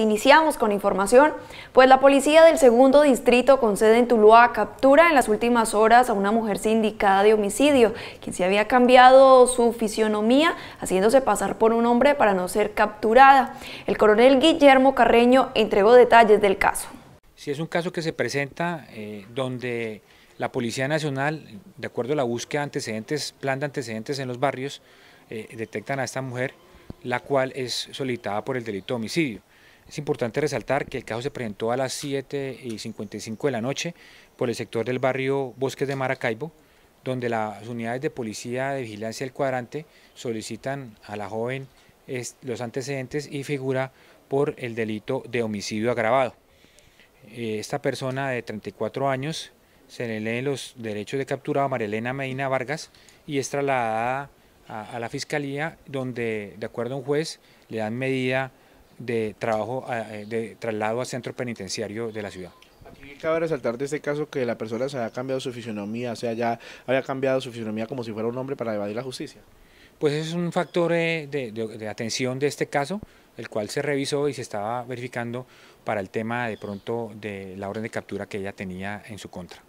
iniciamos con información, pues la policía del segundo distrito con sede en Tuluá captura en las últimas horas a una mujer sindicada de homicidio, quien se había cambiado su fisionomía haciéndose pasar por un hombre para no ser capturada. El coronel Guillermo Carreño entregó detalles del caso. Si es un caso que se presenta eh, donde la Policía Nacional, de acuerdo a la búsqueda de antecedentes, plan de antecedentes en los barrios, eh, detectan a esta mujer la cual es solicitada por el delito de homicidio. Es importante resaltar que el caso se presentó a las 7 y 55 de la noche por el sector del barrio Bosques de Maracaibo, donde las unidades de policía de vigilancia del cuadrante solicitan a la joven los antecedentes y figura por el delito de homicidio agravado. Eh, esta persona de 34 años se le lee los derechos de captura a María Medina Vargas y es trasladada a la fiscalía donde de acuerdo a un juez le dan medida de trabajo, eh, de traslado a centro penitenciario de la ciudad. Aquí cabe resaltar de este caso que la persona se había cambiado su fisionomía, o sea, ya había cambiado su fisionomía como si fuera un hombre para evadir la justicia. Pues es un factor eh, de atención de este caso, el cual se revisó y se estaba verificando para el tema de pronto de la orden de captura que ella tenía en su contra.